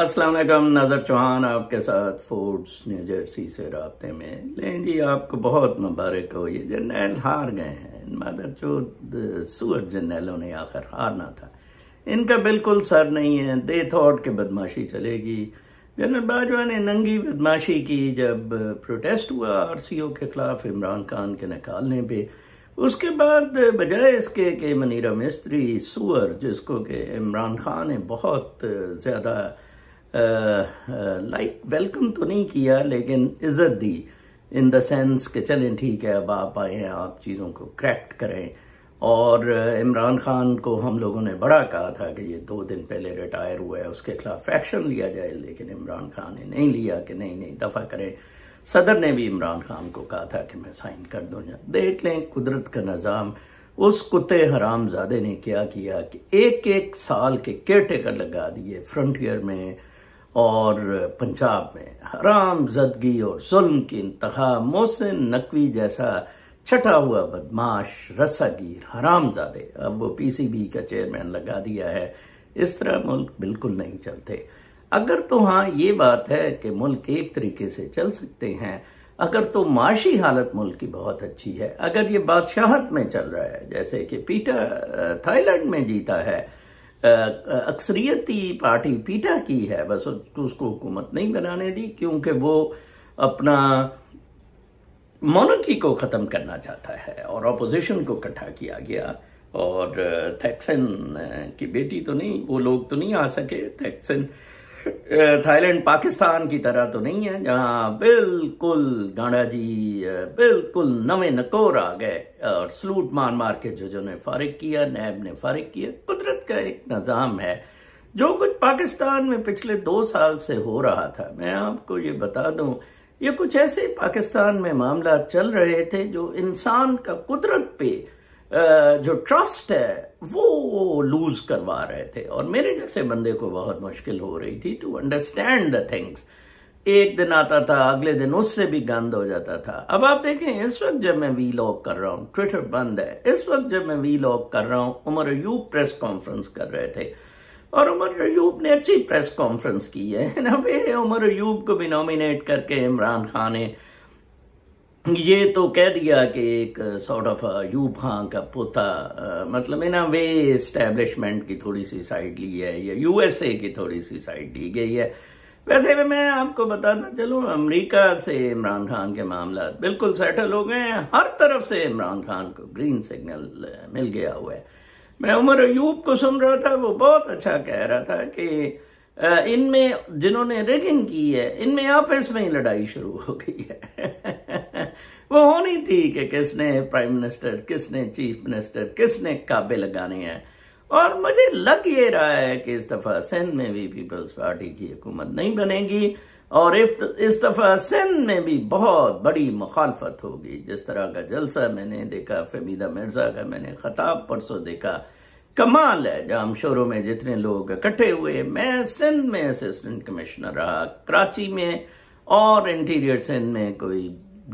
अस्सलाम वालेकुम नज़र चौहान आपके साथ फोर्ट्स न्यू जर्सी से रबते में लें जी आपको बहुत मुबारक हो ये जनरल हार गए हैं मदर जो सूअर जर्नैलों ने आखिर हारना था इनका बिल्कुल सर नहीं है दे थॉट के बदमाशी चलेगी जनरल बाजवा ने नंगी बदमाशी की जब प्रोटेस्ट हुआ आरसीओ के खिलाफ इमरान खान के निकालने पे उसके बाद बजाय इसके के मनीरा मिस्त्री सुअर जिसको कि इमरान खान ने बहुत ज़्यादा लाइक वेलकम तो नहीं किया लेकिन इज्जत दी इन द सेंस कि चलें ठीक है अब आप आए हैं आप चीज़ों को क्रैक्ट करें और इमरान खान को हम लोगों ने बड़ा कहा था कि ये दो दिन पहले रिटायर हुआ है उसके खिलाफ एक्शन लिया जाए लेकिन इमरान खान ने नहीं लिया कि नहीं नहीं दफ़ा करें सदर ने भी इमरान खान को कहा था कि मैं साइन कर दूँ देख लें कुदरत का निज़ाम उस कुत्ते हरामजादे ने क्या किया कि एक एक साल के केयर टेकर लगा दिए फ्रंटियर में और पंजाब में हराम जदगी और जुल्म की इंतहा मोहसिन नकवी जैसा छठा हुआ बदमाश रसागीर हरामजादे अब वो पीसीबी का चेयरमैन लगा दिया है इस तरह मुल्क बिल्कुल नहीं चलते अगर तो हाँ ये बात है कि मुल्क एक तरीके से चल सकते हैं अगर तो माशी हालत मुल्क की बहुत अच्छी है अगर ये बादशाहत में चल रहा है जैसे कि पीटर थाईलैंड में जीता है अक्सरियती पार्टी पीटा की है बस उसको हुकूमत नहीं बनाने दी क्योंकि वो अपना मोनकी को ख़त्म करना चाहता है और अपोजिशन को इकट्ठा किया गया और थैक्सन की बेटी तो नहीं वो लोग तो नहीं आ सके थैक्सन थाईलैंड पाकिस्तान की तरह तो नहीं है जहाँ बिल्कुल गांडा जी बिल्कुल नवे नकोर आ गए और सलूट मार मार के जो ने फारिग किया नैब ने फारिग किया कुदरत का एक निज़ाम है जो कुछ पाकिस्तान में पिछले दो साल से हो रहा था मैं आपको ये बता दूं ये कुछ ऐसे पाकिस्तान में मामला चल रहे थे जो इंसान का कुदरत पे जो ट्रस्ट है वो लूज करवा रहे थे और मेरे जैसे बंदे को बहुत मुश्किल हो रही थी टू अंडरस्टैंड द थिंग्स एक दिन आता था अगले दिन उससे भी गंद हो जाता था अब आप देखें इस वक्त जब मैं वी लॉग कर रहा हूं ट्विटर बंद है इस वक्त जब मैं वी लॉग कर रहा हूँ उमर अयूब प्रेस कॉन्फ्रेंस कर रहे थे और उमर अयूब ने अच्छी प्रेस कॉन्फ्रेंस की है ना वे उमर अयूब को भी नॉमिनेट करके इमरान खान ने ये तो कह दिया कि एक सॉर्ट ऑफ यू खां का पोता uh, मतलब इन वे इस्टेब्लिशमेंट की थोड़ी सी साइड ली है या यूएसए की थोड़ी सी साइड ली गई है वैसे भी मैं आपको बताना चलूँ अमेरिका से इमरान खान के मामला बिल्कुल सेटल हो गए हैं हर तरफ से इमरान खान को ग्रीन सिग्नल uh, मिल गया हुआ है मैं उमर अयूब को सुन रहा था वो बहुत अच्छा कह रहा था कि uh, इनमें जिन्होंने रिगिंग की है इनमें आपस में ही लड़ाई शुरू हो गई है वो होनी थी कि किसने प्राइम मिनिस्टर किसने चीफ मिनिस्टर किसने काबे लगाने हैं और मुझे लग ये रहा है कि इस दफा सिंध में भी पीपल्स पार्टी की हुकूमत नहीं बनेगी और इस दफा सिंध में भी बहुत बड़ी मुखालफत होगी जिस तरह का जलसा मैंने देखा फमीदा मिर्जा का मैंने खताब परसों देखा कमाल है जाम शोरों में जितने लोग इकट्ठे हुए मैं सिंध में असिस्टेंट कमिश्नर रहा कराची में और इंटीरियर सिंध में कोई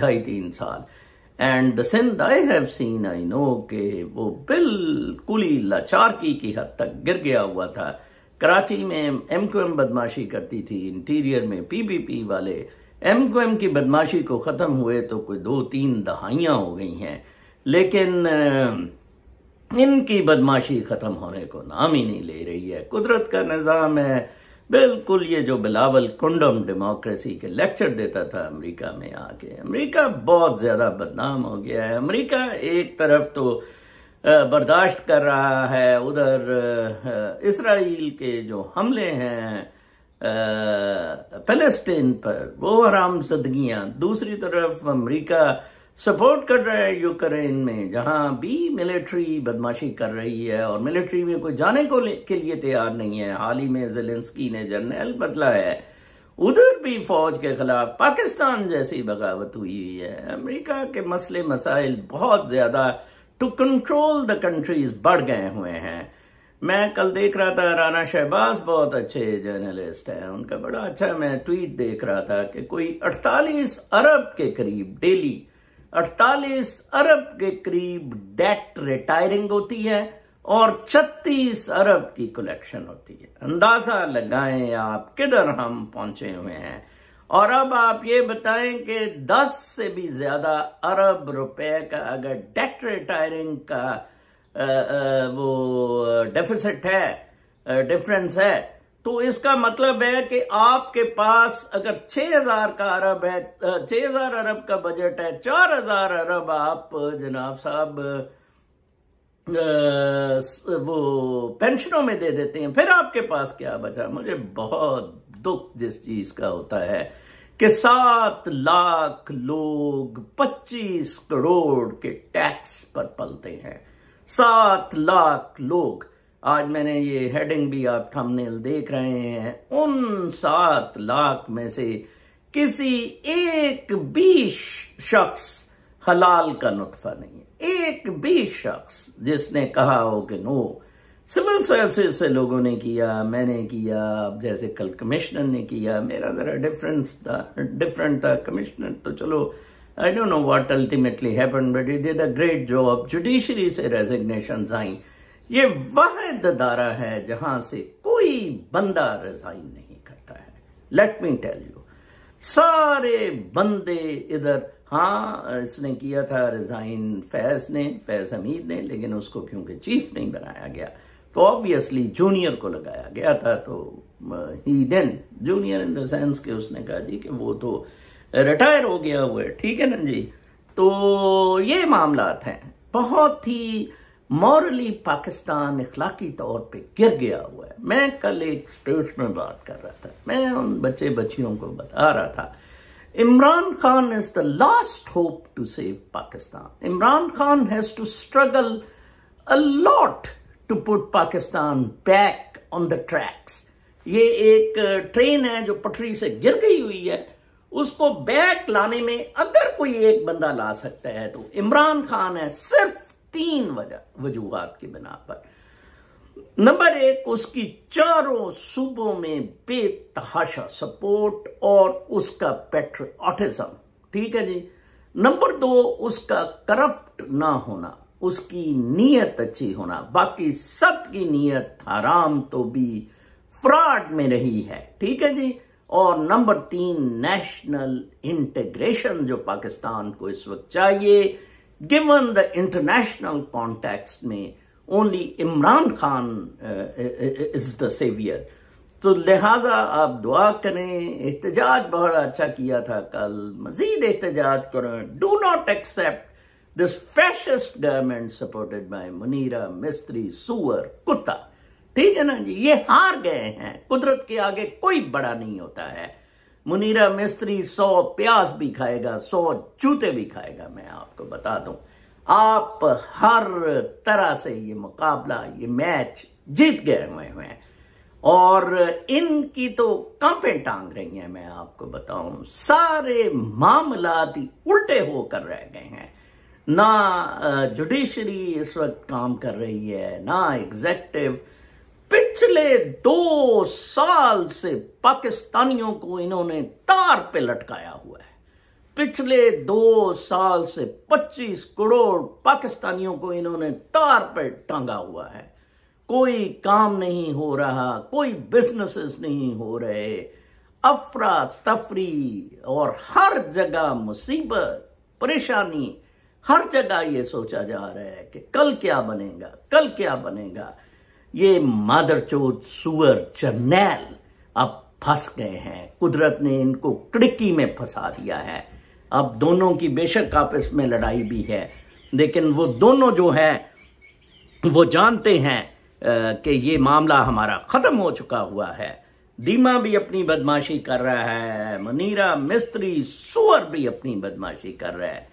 ढाई तीन साल and the Sindh I have seen I know के वो बिल्कुल ही लाचारकी की हद तक गिर गया हुआ था कराची में एम क्यू एम बदमाशी करती थी इंटीरियर में पी बी पी वाले एम क्यू एम की बदमाशी को ख़त्म हुए तो कोई दो तीन दहाइयाँ हो गई हैं लेकिन इनकी बदमाशी ख़त्म होने को नाम ही नहीं ले रही है कुदरत का निज़ाम है बिल्कुल ये जो बिलावल कुंडम डेमोक्रेसी के लेक्चर देता था अमेरिका में आके अमेरिका बहुत ज़्यादा बदनाम हो गया है अमेरिका एक तरफ तो बर्दाश्त कर रहा है उधर इसराइल के जो हमले हैं फलस्टीन पर वो हराम सदगियां दूसरी तरफ अमेरिका सपोर्ट कर रहे हैं यूक्रेन में जहां भी मिलिट्री बदमाशी कर रही है और मिलिट्री में कोई जाने को के लिए तैयार नहीं है हाल ही में जेलेंस्की ने जनरल बदला है उधर भी फौज के खिलाफ पाकिस्तान जैसी बगावत हुई है अमेरिका के मसले मसाइल बहुत ज्यादा टू कंट्रोल द कंट्रीज बढ़ गए हुए हैं मैं कल देख रहा था राना शहबाज बहुत अच्छे जर्नलिस्ट हैं उनका बड़ा अच्छा मैं ट्वीट देख रहा था कि कोई 48 अरब के करीब डेली 48 अरब के करीब डेट रिटायरिंग होती है और 36 अरब की कलेक्शन होती है अंदाजा लगाएं आप किधर हम पहुंचे हुए हैं और अब आप ये बताएं कि 10 से भी ज्यादा अरब रुपए का अगर डेट रिटायरिंग का आ, आ, वो डेफिसिट है डिफरेंस है तो इसका मतलब है कि आपके पास अगर 6000 का अरब है 6000 अरब का बजट है 4000 अरब आप जनाब साहब वो पेंशनों में दे देते हैं फिर आपके पास क्या बचा मुझे बहुत दुख जिस चीज का होता है कि सात लाख लोग पच्चीस करोड़ के टैक्स पर पलते हैं सात लाख लोग आज मैंने ये हेडिंग भी आप थंबनेल देख रहे हैं उन सात लाख में से किसी एक भी शख्स हलाल का नुतफा नहीं है एक भी शख्स जिसने कहा हो कि नो सिविल सर्विसेज से लोगों ने किया मैंने किया जैसे कल कमिश्नर ने किया मेरा ज़रा डिफरेंस था डिफरेंट था कमिश्नर तो चलो I don't know what ultimately happen but he did a great job judiciary से रेजिग्नेशन आई ये वह ददारा है जहां से कोई बंदा रिजाइन नहीं करता है लेट मी टेल यू सारे बंदे इधर हाँ इसने किया था रिजाइन फैज ने फैज हमीद ने लेकिन उसको क्योंकि चीफ नहीं बनाया गया तो ऑब्वियसली जूनियर को लगाया गया था तो he then junior in the sense के उसने कहा जी कि वो तो रिटायर हो गया हुआ है ठीक है ना जी तो ये मामला हैं बहुत ही मॉरली पाकिस्तान इखलाकी तौर पे गिर गया हुआ है मैं कल एक स्टेज में बात कर रहा था मैं उन बच्चे बच्चियों को बता रहा था Imran Khan is the last hope to save Pakistan Imran Khan has to struggle a lot to put Pakistan back on the tracks ये एक ट्रेन है जो पटरी से गिर गई हुई है उसको बैक लाने में अगर कोई एक बंदा ला सकता है तो इमरान खान है सिर्फ तीन वजह वजूहत के बिना पर नंबर एक उसकी चारों सूबों में बेतहाशा सपोर्ट और उसका पेट्रियाटिज्म ठीक है जी नंबर दो उसका करप्ट ना होना उसकी नीयत अच्छी होना बाकी सबकी नीयत हराम तो भी फ्रॉड में रही है ठीक है जी और नंबर तीन नेशनल इंटीग्रेशन जो पाकिस्तान को इस वक्त चाहिए given the international context में only Imran Khan uh, uh, is the savior. तो लिहाजा आप दुआ करें एहतजाज बहुत अच्छा किया था कल मजीद एहतजाज करें do not accept this fascist government supported by मुनीरा मिस्त्री सुअर कुत्ता ठीक है ना जी ये हार गए हैं कुदरत के आगे कोई बड़ा नहीं होता है मुनीरा मिस्त्री सौ प्यास भी खाएगा सौ जूते भी खाएगा मैं आपको बता दूं आप हर तरह से ये मुकाबला ये मैच जीत गए हुए हैं और इनकी तो कंपें टांग रही हैं मैं आपको बताऊं सारे मामला उल्टे होकर रह गए हैं ना जुडिशरी इस वक्त काम कर रही है ना एग्जेक्टिव पिछले दो साल से पाकिस्तानियों को इन्होंने तार पे लटकाया हुआ है पिछले दो साल से 25 करोड़ पाकिस्तानियों को इन्होंने तार पे टांगा हुआ है कोई काम नहीं हो रहा कोई बिजनेसेस नहीं हो रहे अफरा तफरी और हर जगह मुसीबत परेशानी हर जगह ये सोचा जा रहा है कि कल क्या बनेगा कल क्या बनेगा ये मादर चौथ सुअर जर्नैल अब फंस गए हैं कुदरत ने इनको किड़की में फंसा दिया है अब दोनों की बेशक आपस में लड़ाई भी है लेकिन वो दोनों जो हैं वो जानते हैं कि ये मामला हमारा ख़त्म हो चुका हुआ है दीमा भी अपनी बदमाशी कर रहा है मनीरा मिस्त्री सुअर भी अपनी बदमाशी कर रहा है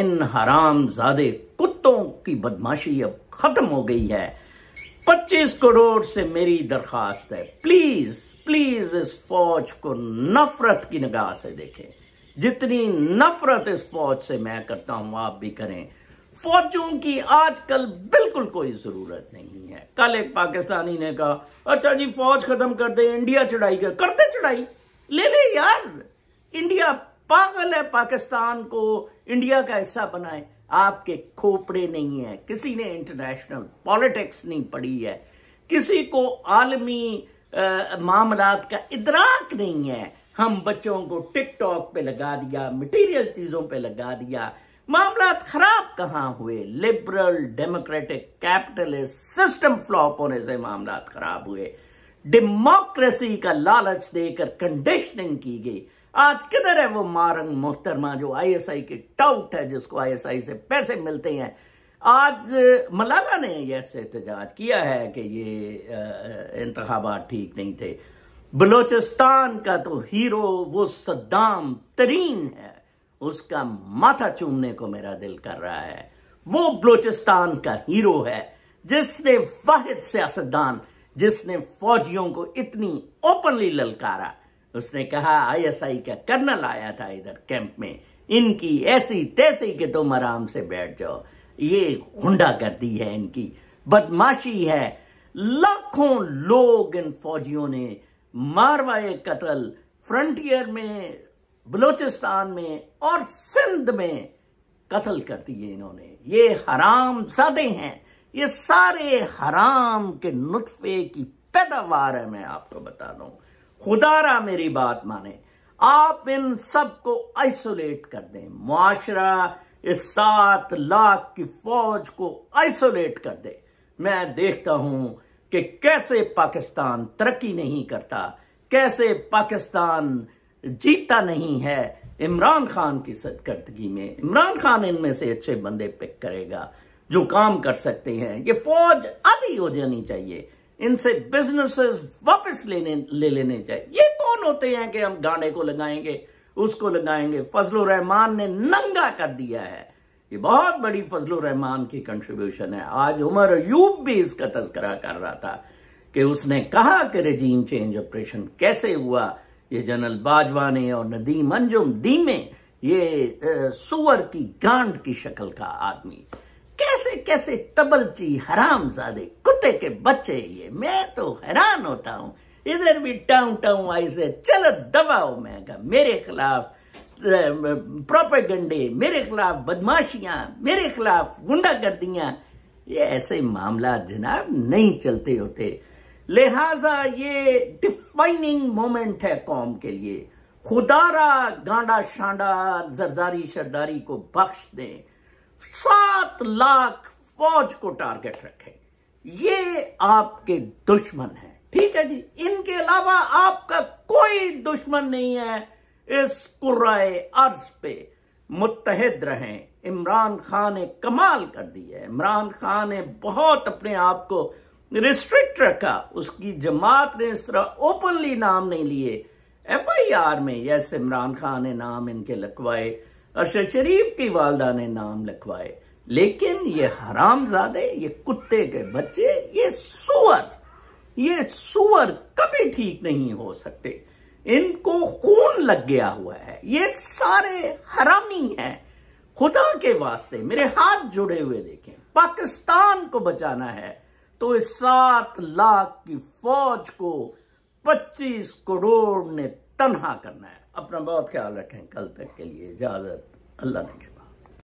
इन हराम ज्यादा कुत्तों की बदमाशी अब ख़त्म हो गई है पच्चीस करोड़ से मेरी दरखास्त है प्लीज प्लीज इस फौज को नफरत की निगाह से देखें जितनी नफरत इस फौज से मैं करता हूं आप भी करें फौजों की आजकल बिल्कुल कोई जरूरत नहीं है कल एक पाकिस्तानी ने कहा अच्छा जी फौज खत्म कर दे इंडिया चढ़ाई कर करते चढ़ाई ले ले यार इंडिया पागल है पाकिस्तान को इंडिया का हिस्सा बनाए आपके खोपड़े नहीं है किसी ने इंटरनेशनल पॉलिटिक्स नहीं पढ़ी है किसी को आलमी मामला का इदराक नहीं है हम बच्चों को टिकटॉक पे लगा दिया मटेरियल चीजों पे लगा दिया मामला खराब कहां हुए liberal democratic capitalist system flop होने से मामला खराब हुए डेमोक्रेसी का लालच देकर कंडीशनिंग की गई आज किधर है वो मारंग मोहतरमा जो आईएसआई के टाउट है जिसको आईएसआई से पैसे मिलते हैं आज मलाला ने यह एहतजाज किया है कि ये इंतबात ठीक नहीं थे बलोचिस्तान का तो हीरो वो सद्दाम तरीन है उसका माथा चूमने को मेरा दिल कर रहा है वो बलोचिस्तान का हीरो है जिसने वाहिद सियासतदान जिसने फौजियों को इतनी ओपनली ललकारा उसने कहा आईएसआई का कर्नल आया था इधर कैंप में इनकी ऐसी तैसी कि तुम आराम से बैठ जाओ ये हुंडा करती है इनकी बदमाशी है लाखों लोग इन फौजियों ने मारवाए कतल फ्रंटियर में बलूचिस्तान में और सिंध में कत्ल कर दिए इन्होंने ये हराम सादे हैं ये सारे हराम के नुतफे की पैदावार है मैं आपको बता दूं खुदारा मेरी बात माने आप इन सब को आइसोलेट कर दें मुआशरा इस सात लाख की फौज को आइसोलेट कर दे मैं देखता हूं कि कैसे पाकिस्तान तरक्की नहीं करता कैसे पाकिस्तान जीता नहीं है इमरान खान की सरकर्दगी में इमरान खान इनमें से अच्छे बंदे पिक करेगा जो काम कर सकते हैं ये फौज आधी हो जानी चाहिए इनसे बिजनेसेस वापस लेने ले लेने चाहिए ये कौन होते हैं कि हम गाने को लगाएंगे उसको लगाएंगे फजल रहमान ने नंगा कर दिया है ये बहुत बड़ी फजल रहमान की कंट्रीब्यूशन है आज उमर अयूब भी इसका तस्करा कर रहा था कि उसने कहा कि रजीम चेंज ऑपरेशन कैसे हुआ ये जनरल बाजवा ने और नदीम अंजुम दीमे ये सुअर की गांड की शक्ल का आदमी कैसे कैसे तबलची सादे कुत्ते के बच्चे ये मैं तो हैरान होता हूँ इधर भी टाऊ टाऊ आई से चलो दबाओ मैं का मेरे खिलाफ प्रोपेगंडे मेरे खिलाफ बदमाशियां मेरे खिलाफ गुंडागर्दियां ये ऐसे मामला जनाब नहीं चलते होते लिहाजा ये डिफाइनिंग मोमेंट है कौम के लिए खुदारा गांडा शांडा जरदारी शरदारी को बख्श दें सात लाख फौज को टारगेट रखे ये आपके दुश्मन हैं ठीक है जी इनके अलावा आपका कोई दुश्मन नहीं है इस कुर्राए अर्ज पे मुतहद रहें इमरान खान ने कमाल कर दी है इमरान खान ने बहुत अपने आप को रिस्ट्रिक्ट रखा उसकी जमात ने इस तरह ओपनली नाम नहीं लिए एफ आई आर में यस इमरान खान ने नाम इनके लकवाए अरशद शरीफ की वालदा ने नाम लिखवाए लेकिन ये हरामजादे ये कुत्ते के बच्चे ये सुअर ये सुअर कभी ठीक नहीं हो सकते इनको खून लग गया हुआ है ये सारे हरामी हैं खुदा के वास्ते मेरे हाथ जुड़े हुए देखें पाकिस्तान को बचाना है तो इस सात लाख की फौज को पच्चीस करोड़ ने तनहा करना है अपना बहुत ख्याल रखें कल तक के लिए इजाज़त अल्लाह ने